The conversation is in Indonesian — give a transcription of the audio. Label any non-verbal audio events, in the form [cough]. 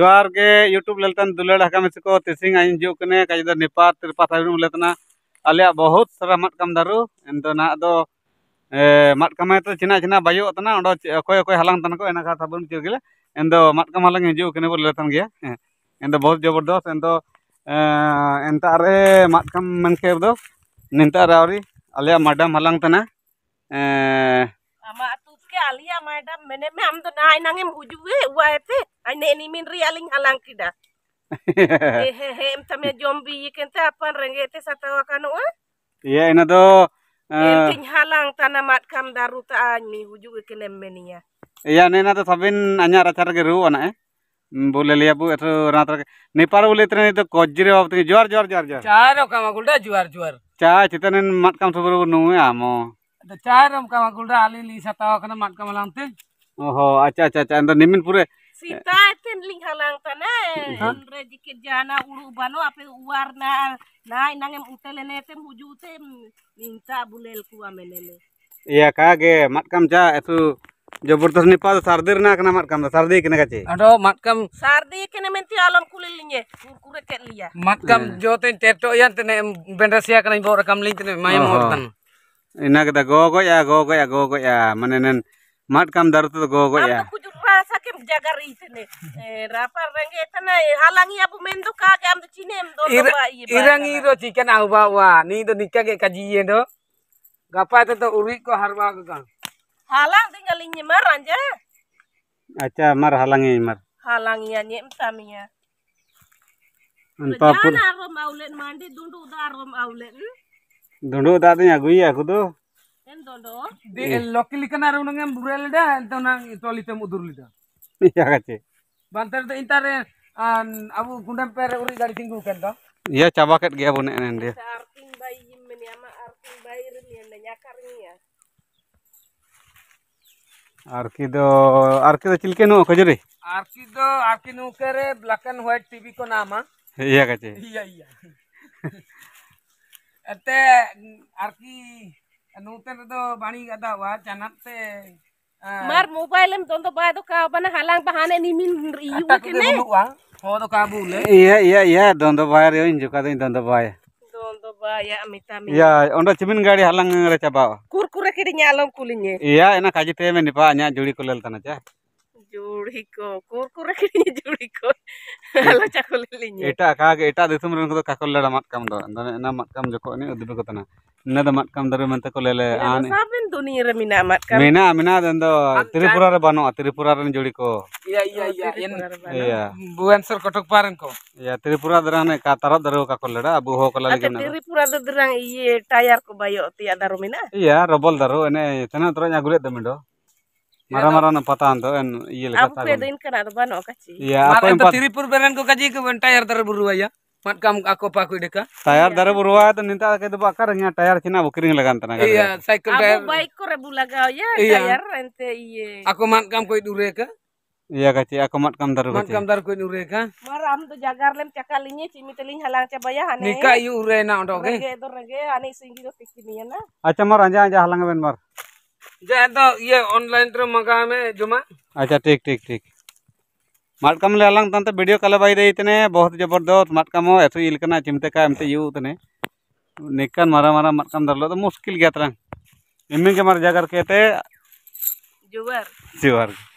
जोहार के यूट्यूब ललतन दुलड़ हका में को तिसिंग आई जो कने काज दो निपात तिरपा थारू लेतना अलग बहुत सारा मटकम दारू इन दो ना दो मटकम तो चिना चिना बायो तना ओडो कोय कोय हलांग तन को एना खा थाबन चिरगले एन दो मटकम हलांग जो कने बोल लेतन गया इन दो बहुत जबरदस्त इन दो एन तारे मटकम मन के दो निंता रावरी अलग मैडम हलांग तना अमा तुके अलिया मैडम मैंने में हम तो ना आइनांगे हुजुए हुआ थे ay ne min rialing alang kida hehehe [laughs] em tamya jombi yikin te apan rengete sa tawa kanu iya ina to eh, Ting halang tanamat kam daruta ay mi huju ikin emmeniya iya ne na eh? mm, to sabin anya racar geru wana eh boleh lihat bu itu rata Nipar boleh itu itu kocir ya waktu juar juar juar juar cara kamu kulda juar juar cah cinta nih mat kamu sebelum nunggu ya mau ada cara kamu kulda alih lisa tahu karena mat kamu langsung oh acah acah acah itu nimin pura Sita तेन लिंग हलांग तना इंद्र हाँ। जी के जाना उड़ू बनो आपे उवार ना ना इनंगे उते लेने ते मुजुते इंचा बुलेल कुआ मेने ले या कागे मतकम जा एतु जबरदस्त निपाद तो सर्दी ना कना मतकम तो सर्दी कने कचे अडो मतकम सर्दी कने मेंती आलम कुले लिंगे कुरकुरे चेत लिया मतकम हाँ। जो तेन टेटो तो या तने बेंडसिया कने बोर कम लिंग तने माय मोर इना के दा गो गो या गो गो या गो या मने नन मतकम दर्द तो गो या जगह रही थी रापर रंगे इतना हालांकि अब मेन तो का के हम तो चीने हम दो इर, इरंगी रो चिकन आउबा tinggal ini mar anja अच्छा मर हालांगी mar. हालांगी या नेम तामिया Anpa pun. Jangan rom aulen mandi dundu udar rom aulen. Hmm? Dundu udar tu yang ya aku tuh. En do. Di lokal ikan arung nengem burel dah, entah nang itu alitem udur bantar to intar abu gundam per uri gari tinggu kan ka iya cabaket gya bune nen dia arting bayi menyama arting bayi ren nyakar nia आरकी दो आरकी दो चिलके नो खजरे आरकी दो आरकी नो करे ब्लैक एंड व्हाइट टीवी को नाम है इया कचे इया इया अते आरकी नूतन दो बाणी गदा हुआ चनत ते Ah. Mar mobile em tonto ba do ka ban halang bahane ni min riu ke ne. Ho do ka Iya iya iya tonto ba re in juga tonto ba. Tonto ba ya amita mi. Ya, ya onda cimin gari halang ngare cabao. Kurkure ke di nyalom kulinye. Iya ena kaji teme ni pa nya juri ಜುಳಿಕೋ ಕೂರ್ಕುರ ಕಿಡಿಯ ಜುಳಿಕೋ ಅಲ್ಲ ಚಕೊಲಿಲಿಂಜಿ ಎಟ ಕಾಗೆ ಎಟ ದಿಸಮ ರನ್ ಕದ ಕಕೊಲ್ಲಡ ಮಟ್ಕಂ ದ ಅಂದನೆ ನಾ ಮಟ್ಕಂ ಜಕೋ ನಿ ಉದ್ದಿಪ ಕತನ ಇನ್ನದ ಮಟ್ಕಂ ದರ ಮಂತ ಕೊಲೆಲೆ ಆನೆ ಸಾಬಿನ್ ದುನಿಯ ರ ಮಿನ ಮಟ್ಕಂ ಮಿನ ಮಿನ ದಂದ ತ್ರಿಪುರ ರ ಬನೋ ತ್ರಿಪುರ ರನ್ ಜುಳಿಕೋ ಯಾ ಯಾ ಯಾ ಎನ್ ಭುವನ್ಸರ್ ಕಟಕ್ ಪಾರನ್ ಕೋ ಯಾ ತ್ರಿಪುರ ದರನೆ ಕಾ ತರ ದರ ಕಕೊಲ್ಲಡ ಅಬು ಹೋ ಕೊಲ್ಲ ಲಿಗನ ತ್ರಿಪುರ ದ ದರಂಗ ಈ ಟೈರ್ ಕೋ ಬಯೋ ತಿ ಅದರ ಮಿನ ಯಾ ರಬಲ್ ದರ ಎನೆ ತನ ತರ nya gulet ದ ಮಿಂಡೋ Oh, ya, marah marah na patan to iya leka apa itu kan ada bano kaci iya apa itu? Tiri pur beren kok kaji bentar tayar tar burua ya mat kam deka tayar iya. tar burua to ninta ke do bakar nya tayar china bukring lagan tana iya cycle aku baik ko rebu ya iya. tayar ente iya aku mat kam ko dure Iya kaci, aku mat kam daru kaci. Mat kam daru kuin tu jagar lem cakalinya cimi halang cebaya, hane. Nikah yu ure na eh. Rege tu rege hane singgi tu tikimian na. Ah. Acha mar anjir halang ben ᱡᱟᱦᱟᱸ online ᱤᱭᱟᱹ online ᱨᱮ अच्छा ठीक ठीक ठीक मटकम ले तंते वीडियो कल बाई रही बहुत जबरदस्त मटकाम हो ऐसे इल करना चिमते का एमते यू निकन मारा मारा मटकाम धर तो मुश्किल गया तरंग इम्मी के मार जाकर कहते जुवर जुवर